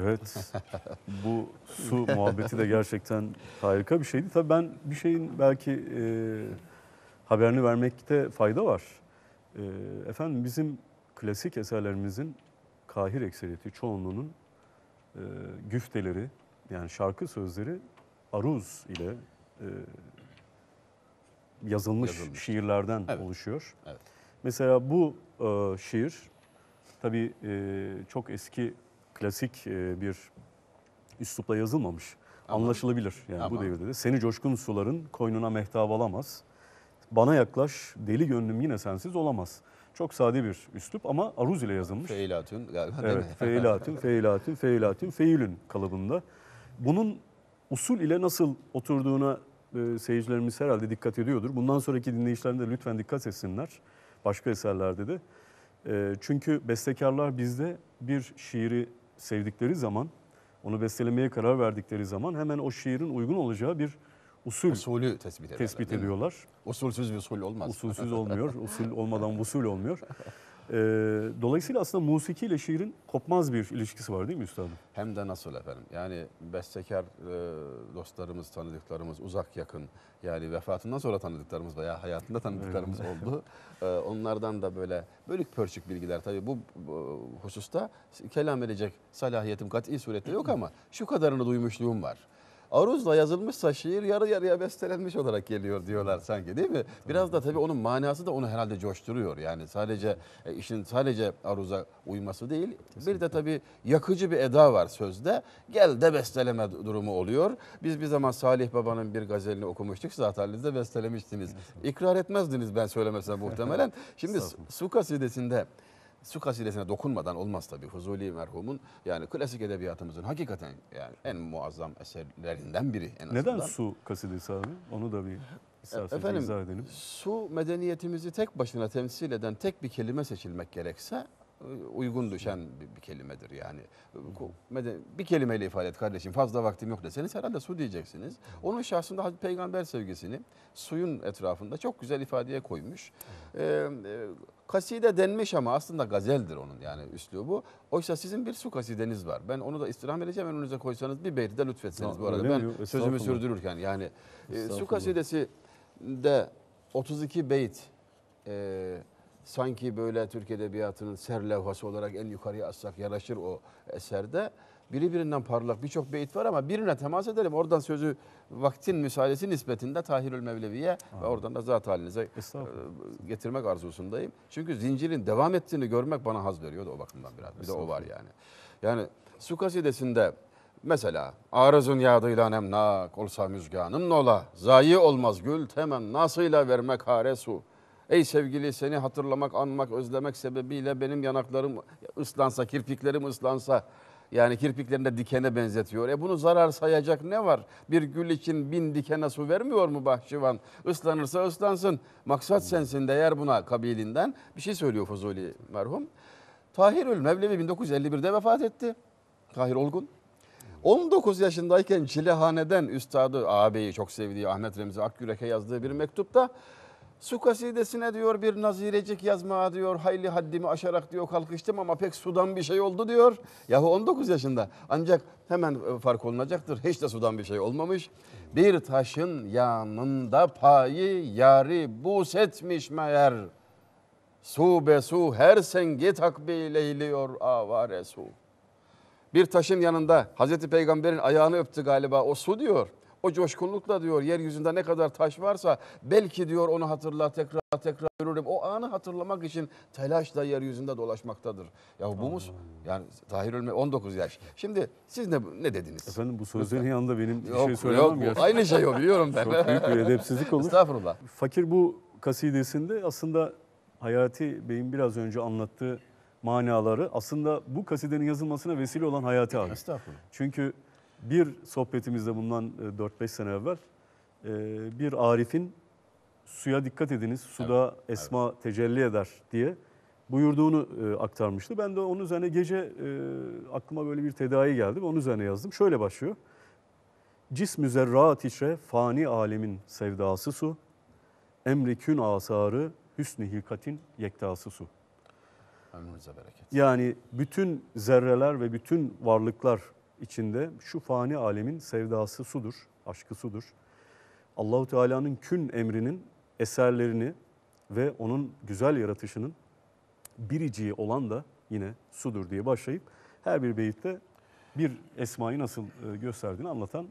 Evet. Bu su muhabbeti de gerçekten harika bir şeydi. Tabii ben bir şeyin belki e, haberini vermekte fayda var. E, efendim bizim klasik eserlerimizin kahir ekseriyeti çoğunluğunun e, güfteleri yani şarkı sözleri aruz ile e, yazılmış, yazılmış şiirlerden evet. oluşuyor. Evet. Mesela bu e, şiir tabii e, çok eski klasik e, bir üslupla yazılmamış. Anladım. Anlaşılabilir yani Aman. bu devirde de. Seni coşkun suların koynuna mehtap alamaz. Bana yaklaş deli gönlüm yine sensiz olamaz. Çok sade bir üslup ama aruz ile yazılmış. Feilatün galiba değil evet, mi? Feilatün, feilatün, feilatün, feilün kalıbında. Bunun usul ile nasıl oturduğuna e, seyircilerimiz herhalde dikkat ediyordur. Bundan sonraki dinleyicilerim lütfen dikkat etsinler. Başka eserlerde de. E, çünkü bestekarlar bizde bir şiiri sevdikleri zaman, onu bestelemeye karar verdikleri zaman hemen o şiirin uygun olacağı bir usul usulü tespit, ederler, tespit ediyorlar. Usulsüz bir usul olmaz. Usulsüz olmuyor. usul olmadan usul olmuyor. Ee, dolayısıyla aslında musiki ile şiirin kopmaz bir ilişkisi var değil mi üstadım? Hem de nasıl efendim. Yani bestekar e, dostlarımız, tanıdıklarımız, uzak yakın yani vefatından sonra tanıdıklarımız veya hayatında tanıdıklarımız oldu. Ee, onlardan da böyle bölük pörçük bilgiler tabii bu, bu hususta kelam edecek salahiyetim kat'i surette yok ama şu kadarını duymuşluğum var aruzla yazılmışsa şiir yarı yarıya bestelenmiş olarak geliyor diyorlar sanki değil mi? Biraz da tabii onun manası da onu herhalde coşturuyor. Yani sadece e, işin sadece aruza uyması değil. Kesinlikle. Bir de tabii yakıcı bir eda var sözde. Gel de besteleme durumu oluyor. Biz bir zaman Salih Baba'nın bir gazelini okumuştuk. Zaten siz de bestelemiştiniz. İkrar etmezdiniz ben söylemesem muhtemelen. Şimdi Su kasidesinde su kasidesine dokunmadan olmaz tabii. Fuzuli merhumun yani klasik edebiyatımızın hakikaten yani en muazzam eserlerinden biri en Neden su kasidesi abi? Onu da bir isterseniz Efendim, izah edelim. Su medeniyetimizi tek başına temsil eden tek bir kelime seçilmek gerekse uygun düşen bir, bir kelimedir yani. Bir kelimeyle ifade et kardeşim fazla vaktim yok deseniz herhalde su diyeceksiniz. Onun şahsında Hazreti Peygamber sevgisini suyun etrafında çok güzel ifadeye koymuş. Ee, e, kaside denmiş ama aslında gazeldir onun yani üslubu. Oysa sizin bir su kasideniz var. Ben onu da istirham edeceğim önünüze koysanız bir beyti de lütfetseniz ya, bu arada. Ben sözümü sürdürürken yani e, su kasidesi de 32 beyt e, sanki böyle Türk Edebiyatı'nın serlevhası olarak en yukarıya assak yaraşır o eserde. Biri birinden parlak birçok beyit var ama birine temas edelim. Oradan sözü vaktin müsaadesi nispetinde Tahirül Mevlevi'ye ve oradan da zat halinize e, getirmek arzusundayım. Çünkü zincirin devam ettiğini görmek bana haz veriyordu o bakımdan biraz. Bir de o var yani. Yani su kasidesinde mesela arızun yadıyla nemnak olsa müzganım nola zayi olmaz gül temen nasıyla vermek hare su.'' Ey sevgili seni hatırlamak, anmak, özlemek sebebiyle benim yanaklarım ıslansa, kirpiklerim ıslansa, yani kirpiklerinde dikene benzetiyor. E bunu zarar sayacak ne var? Bir gül için bin dikene su vermiyor mu bahçıvan? Islanırsa ıslansın. Maksat sensin değer buna kabilinden. Bir şey söylüyor Fuzuli merhum. Tahirül Mevlevi 1951'de vefat etti. Tahir Olgun. 19 yaşındayken Çilehane'den üstadı, ağabeyi çok sevdiği Ahmet Remzi Akgürek'e yazdığı bir mektupta Su kasidesine diyor bir nazirecik yazma diyor hayli haddimi aşarak diyor kalkıştım ama pek sudan bir şey oldu diyor. Yahu 19 yaşında ancak hemen e, fark olunacaktır hiç de sudan bir şey olmamış. Bir taşın yanında payı yari busetmiş etmiş meğer. Su be su her sengi takbi leyliyor avare su. Bir taşın yanında Hazreti Peygamber'in ayağını öptü galiba o su diyor. O coşkunlukla diyor yeryüzünde ne kadar taş varsa belki diyor onu hatırla tekrar tekrar görürüm. O anı hatırlamak için telaş telaşla yeryüzünde dolaşmaktadır. Ya bu muz yani Tahir Ölme 19 yaş. Şimdi siz ne, ne dediniz? Efendim bu sözlerin Lütfen. yanında benim şey yok, şey söylemem yok, gerçekten. Aynı şey o biliyorum ben. Çok büyük bir edepsizlik olur. Estağfurullah. Fakir bu kasidesinde aslında Hayati Bey'in biraz önce anlattığı manaları aslında bu kasidenin yazılmasına vesile olan Hayati abi. Estağfurullah. Çünkü bir sohbetimizde bundan 4-5 e, sene evvel e, bir Arif'in suya dikkat ediniz, suda evet, esma evet. tecelli eder diye buyurduğunu e, aktarmıştı. Ben de onun üzerine gece aklıma böyle bir tedavi geldi ve onun üzerine yazdım. Şöyle başlıyor. Cismü zerraat içre fani alemin sevdası su, emri kün asarı hüsnü hikatin yektası su. Ömrünüze bereket. Yani bütün zerreler ve bütün varlıklar içinde şu fani alemin sevdası sudur, aşkı sudur. Allahu Teala'nın kün emrinin eserlerini ve onun güzel yaratışının biriciği olan da yine sudur diye başlayıp her bir beyitte bir esmayı nasıl e, gösterdiğini anlatan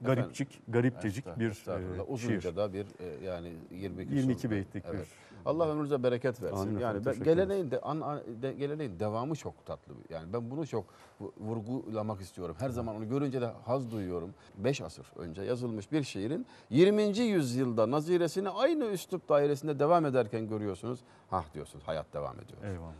garipçik, garipçecik Estağ- bir estağfurullah. e, Uzunca şiir. da bir e, yani 22, 22 beyitlik bir. Allah ömrünüze bereket versin. Amin yani ben, geleneğin de, an, an- de- geleneğin devamı çok tatlı. Yani ben bunu çok vurgulamak istiyorum. Her zaman onu görünce de haz duyuyorum. 5 asır önce yazılmış bir şiirin 20. yüzyılda naziresini aynı üslup dairesinde devam ederken görüyorsunuz. Hah diyorsunuz hayat devam ediyor. Eyvallah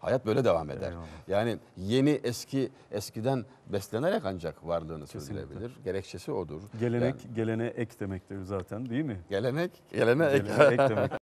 hayat böyle devam eder. Eyvallah. Yani yeni eski eskiden beslenerek ancak varlığını Kesinlikle. sürdürebilir. Gerekçesi odur. Gelenek yani, gelene ek demektir zaten değil mi? Gelenek gelene, gelene ek. ek demek.